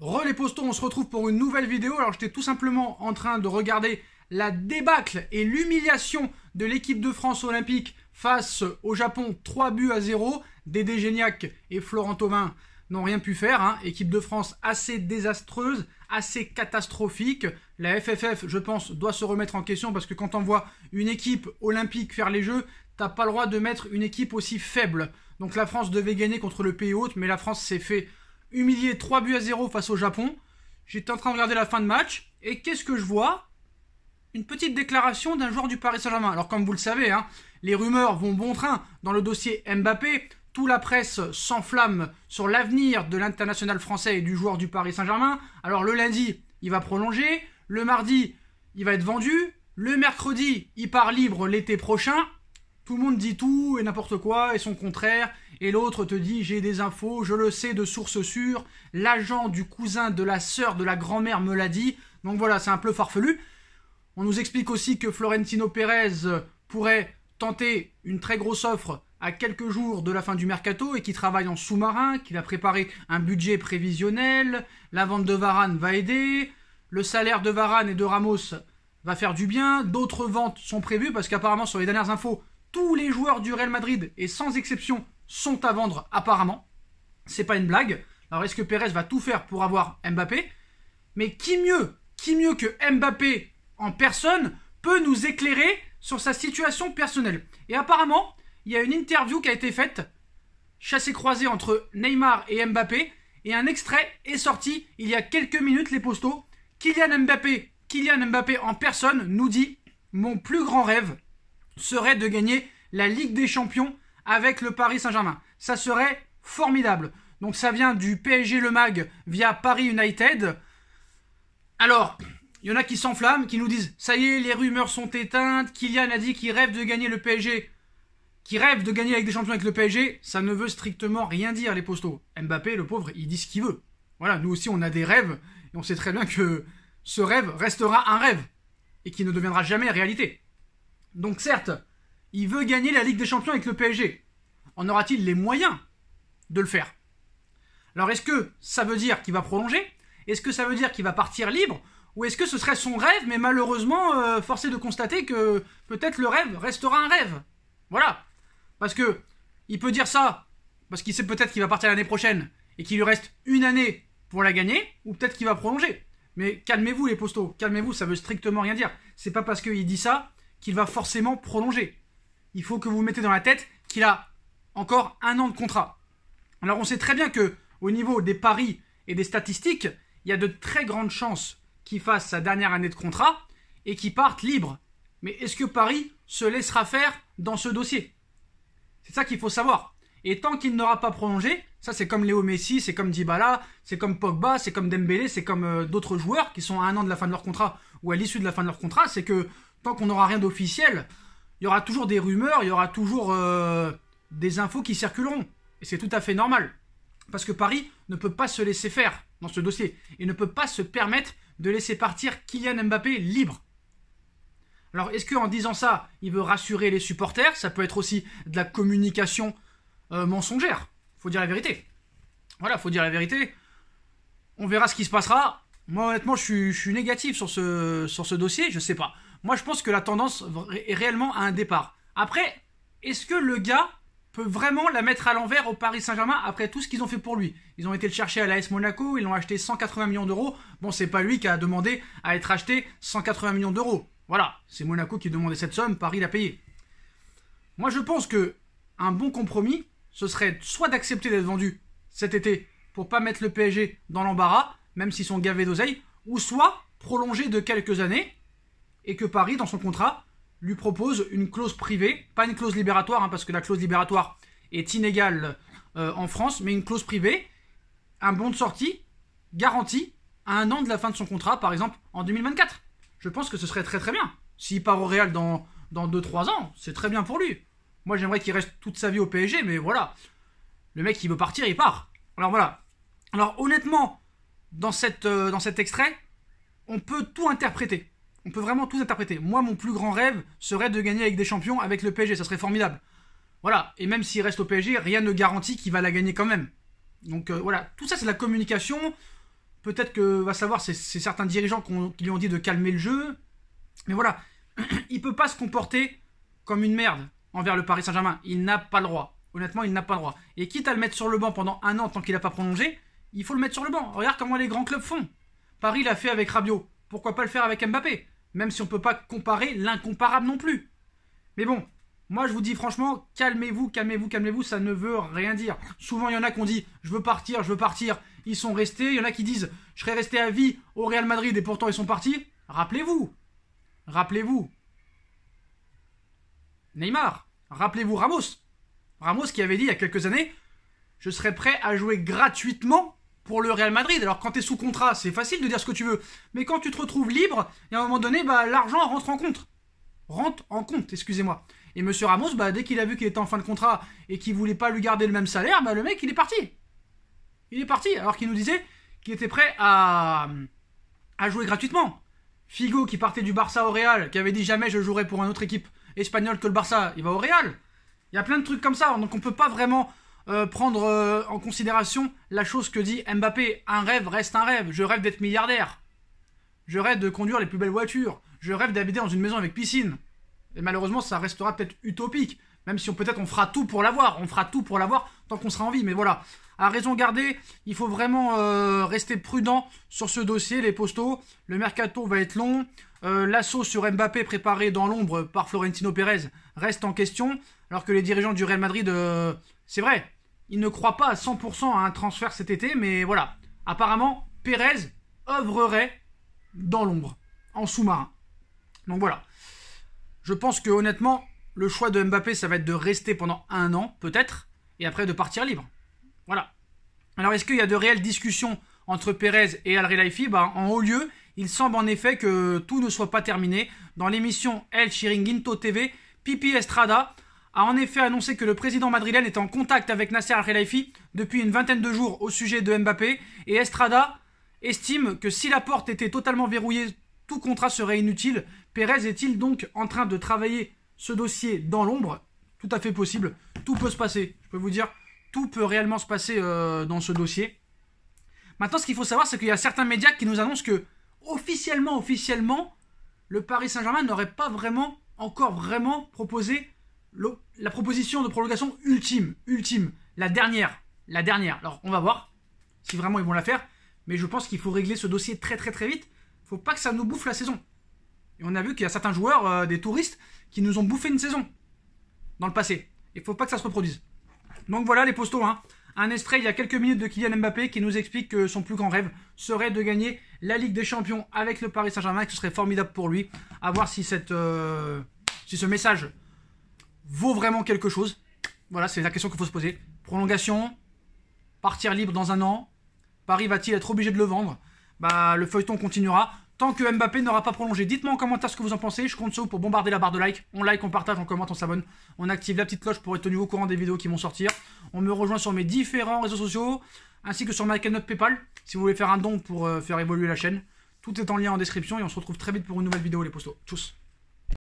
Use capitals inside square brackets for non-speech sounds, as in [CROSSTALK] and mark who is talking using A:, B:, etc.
A: Re les on se retrouve pour une nouvelle vidéo. Alors j'étais tout simplement en train de regarder la débâcle et l'humiliation de l'équipe de France olympique face au Japon 3 buts à 0. Dédé Géniac et Florent Thauvin n'ont rien pu faire. Hein. Équipe de France assez désastreuse, assez catastrophique. La FFF, je pense, doit se remettre en question parce que quand on voit une équipe olympique faire les jeux, t'as pas le droit de mettre une équipe aussi faible. Donc la France devait gagner contre le pays hôte, mais la France s'est fait humilié 3 buts à 0 face au Japon. J'étais en train de regarder la fin de match et qu'est-ce que je vois Une petite déclaration d'un joueur du Paris Saint-Germain. Alors comme vous le savez, hein, les rumeurs vont bon train dans le dossier Mbappé. Tout la presse s'enflamme sur l'avenir de l'international français et du joueur du Paris Saint-Germain. Alors le lundi, il va prolonger. Le mardi, il va être vendu. Le mercredi, il part libre l'été prochain. Tout le monde dit tout et n'importe quoi et son contraire, et l'autre te dit j'ai des infos, je le sais de source sûre, l'agent du cousin de la sœur de la grand-mère me l'a dit, donc voilà, c'est un peu farfelu. On nous explique aussi que Florentino Pérez pourrait tenter une très grosse offre à quelques jours de la fin du mercato et qui travaille en sous-marin, qu'il a préparé un budget prévisionnel, la vente de Varane va aider, le salaire de Varane et de Ramos va faire du bien, d'autres ventes sont prévues parce qu'apparemment sur les dernières infos, tous les joueurs du Real Madrid, et sans exception, sont à vendre apparemment. C'est pas une blague. Alors est-ce que Pérez va tout faire pour avoir Mbappé Mais qui mieux, qui mieux que Mbappé en personne peut nous éclairer sur sa situation personnelle Et apparemment, il y a une interview qui a été faite, chassée-croisée entre Neymar et Mbappé, et un extrait est sorti il y a quelques minutes les postaux. Kylian Mbappé, Kylian Mbappé en personne nous dit mon plus grand rêve, serait de gagner la Ligue des Champions avec le Paris Saint-Germain. Ça serait formidable. Donc ça vient du PSG Le Mag via Paris United. Alors, il y en a qui s'enflamment, qui nous disent ça y est, les rumeurs sont éteintes, Kylian a dit qu'il rêve de gagner le PSG. Qui rêve de gagner avec des champions avec le PSG, ça ne veut strictement rien dire, les postaux Mbappé, le pauvre, il dit ce qu'il veut. Voilà, nous aussi, on a des rêves, et on sait très bien que ce rêve restera un rêve, et qui ne deviendra jamais réalité. Donc certes, il veut gagner la Ligue des Champions avec le PSG. En aura-t-il les moyens de le faire Alors est-ce que ça veut dire qu'il va prolonger Est-ce que ça veut dire qu'il va partir libre Ou est-ce que ce serait son rêve, mais malheureusement, euh, forcé de constater que peut-être le rêve restera un rêve Voilà. Parce que il peut dire ça, parce qu'il sait peut-être qu'il va partir l'année prochaine, et qu'il lui reste une année pour la gagner, ou peut-être qu'il va prolonger. Mais calmez-vous les postaux, calmez-vous, ça veut strictement rien dire. C'est pas parce qu'il dit ça qu'il va forcément prolonger. Il faut que vous mettez dans la tête qu'il a encore un an de contrat. Alors on sait très bien que au niveau des paris et des statistiques, il y a de très grandes chances qu'il fasse sa dernière année de contrat et qu'il parte libre. Mais est-ce que Paris se laissera faire dans ce dossier C'est ça qu'il faut savoir. Et tant qu'il n'aura pas prolongé, ça c'est comme Léo Messi, c'est comme Dybala, c'est comme Pogba, c'est comme Dembélé, c'est comme euh, d'autres joueurs qui sont à un an de la fin de leur contrat ou à l'issue de la fin de leur contrat, c'est que tant qu'on n'aura rien d'officiel, il y aura toujours des rumeurs, il y aura toujours euh, des infos qui circuleront. Et c'est tout à fait normal. Parce que Paris ne peut pas se laisser faire dans ce dossier. Et ne peut pas se permettre de laisser partir Kylian Mbappé libre. Alors est-ce qu'en disant ça, il veut rassurer les supporters Ça peut être aussi de la communication euh, mensongère. Faut dire la vérité. Voilà, faut dire la vérité. On verra ce qui se passera. Moi honnêtement, je suis, je suis négatif sur ce, sur ce dossier, je sais pas. Moi, je pense que la tendance est réellement à un départ. Après, est-ce que le gars peut vraiment la mettre à l'envers au Paris Saint-Germain après tout ce qu'ils ont fait pour lui Ils ont été le chercher à l'AS Monaco, ils l'ont acheté 180 millions d'euros. Bon, c'est pas lui qui a demandé à être acheté 180 millions d'euros. Voilà, c'est Monaco qui demandait cette somme, Paris l'a payée. Moi, je pense que un bon compromis, ce serait soit d'accepter d'être vendu cet été pour pas mettre le PSG dans l'embarras, même s'ils sont gavés d'oseille, ou soit prolonger de quelques années et que Paris, dans son contrat, lui propose une clause privée, pas une clause libératoire, hein, parce que la clause libératoire est inégale euh, en France, mais une clause privée, un bon de sortie garanti à un an de la fin de son contrat, par exemple en 2024. Je pense que ce serait très très bien. S'il part au Real dans, 2-3 ans, c'est très bien pour lui. Moi j'aimerais qu'il reste toute sa vie au PSG, mais voilà. Le mec il veut partir, il part. Alors voilà. Alors honnêtement, dans, cette, euh, dans cet extrait, on peut tout interpréter on peut vraiment tout interpréter. Moi, mon plus grand rêve serait de gagner avec des champions avec le PSG, ça serait formidable. Voilà, et même s'il reste au PSG, rien ne garantit qu'il va la gagner quand même. Donc euh, voilà, tout ça c'est la communication. Peut-être que va savoir, c'est certains dirigeants qui, lui ont dit de calmer le jeu. Mais voilà, [CLEARS THROAT] il peut pas se comporter comme une merde envers le Paris Saint-Germain. Il n'a pas le droit. Honnêtement, il n'a pas le droit. Et quitte à le mettre sur le banc pendant un an tant qu'il n'a pas prolongé, il faut le mettre sur le banc. Regarde comment les grands clubs font. Paris l'a fait avec Rabiot. Pourquoi pas le faire avec Mbappé même si on ne peut pas comparer l'incomparable non plus. Mais bon, moi je vous dis franchement, calmez-vous, calmez-vous, calmez-vous, ça ne veut rien dire. Souvent il y en a qui ont dit je veux partir, je veux partir, ils sont restés. Il y en a qui disent je serais resté à vie au Real Madrid et pourtant ils sont partis. Rappelez-vous, rappelez-vous. Neymar, rappelez-vous Ramos. Ramos qui avait dit il y a quelques années je serais prêt à jouer gratuitement pour le Real Madrid. Alors quand tu es sous contrat, c'est facile de dire ce que tu veux. Mais quand tu te retrouves libre, il y a un moment donné, bah, l'argent rentre en compte. Rentre en compte, excusez-moi. Et Monsieur Ramos, bah, dès qu'il a vu qu'il était en fin de contrat et qu'il voulait pas lui garder le même salaire, bah, le mec, il est parti. Il est parti, alors qu'il nous disait qu'il était prêt à, à jouer gratuitement. Figo, qui partait du Barça au Real, qui avait dit jamais je jouerais pour une autre équipe espagnole que le Barça, il va au Real. Il y a plein de trucs comme ça, donc on peut pas vraiment euh, prendre euh, en considération la chose que dit Mbappé. Un rêve reste un rêve. Je rêve d'être milliardaire. Je rêve de conduire les plus belles voitures. Je rêve d'habiter dans une maison avec piscine. Et malheureusement, ça restera peut-être utopique. Même si on peut-être on fera tout pour l'avoir. On fera tout pour l'avoir tant qu'on sera en vie. Mais voilà. À raison garder. il faut vraiment euh, rester prudent sur ce dossier, les postaux. Le mercato va être long. L'assaut sur Mbappé préparé dans l'ombre par Florentino Pérez reste en question. Alors que les dirigeants du Real Madrid, c'est vrai, il ne croit pas à 100% à un transfert cet été, mais voilà. Apparemment, Pérez œuvrerait dans l'ombre, en sous-marin. Donc voilà. Je pense que honnêtement, le choix de Mbappé, ça va être de rester pendant un an, peut-être, et après de partir libre. Voilà. Alors est-ce qu'il y a de réelles discussions entre Pérez et Al Relaifi bah, ben, En haut lieu, il semble en effet que tout ne soit pas terminé. Dans l'émission El Chiringuito TV, Pipi Estrada a en effet annoncé que le président madrilène est en contact avec Nasser Al-Khelaifi depuis une vingtaine de jours au sujet de Mbappé et Estrada estime que si la porte était totalement verrouillée, tout contrat serait inutile. Pérez est-il donc en train de travailler ce dossier dans l'ombre Tout à fait possible. Tout peut se passer. Je peux vous dire, tout peut réellement se passer euh, dans ce dossier. Maintenant, ce qu'il faut savoir, c'est qu'il y a certains médias qui nous annoncent que, officiellement, officiellement, le Paris Saint-Germain n'aurait pas vraiment, encore vraiment proposé la proposition de prolongation ultime, ultime, la dernière, la dernière. Alors on va voir si vraiment ils vont la faire, mais je pense qu'il faut régler ce dossier très très très vite. Faut pas que ça nous bouffe la saison. Et on a vu qu'il y a certains joueurs, euh, des touristes, qui nous ont bouffé une saison dans le passé. Il faut pas que ça se reproduise. Donc voilà les postaux. Hein. Un extrait il y a quelques minutes de Kylian Mbappé qui nous explique que son plus grand rêve serait de gagner la Ligue des Champions avec le Paris Saint-Germain, ce serait formidable pour lui. À voir si cette, euh, si ce message vaut vraiment quelque chose Voilà, c'est la question qu'il faut se poser. Prolongation, partir libre dans un an, Paris va-t-il être obligé de le vendre Bah, le feuilleton continuera. Tant que Mbappé n'aura pas prolongé, dites-moi en commentaire ce que vous en pensez. Je compte sur vous pour bombarder la barre de like. On like, on partage, on commente, on s'abonne. On active la petite cloche pour être tenu au courant des vidéos qui vont sortir. On me rejoint sur mes différents réseaux sociaux, ainsi que sur ma de PayPal, si vous voulez faire un don pour euh, faire évoluer la chaîne. Tout est en lien en description et on se retrouve très vite pour une nouvelle vidéo, les postos. Tous.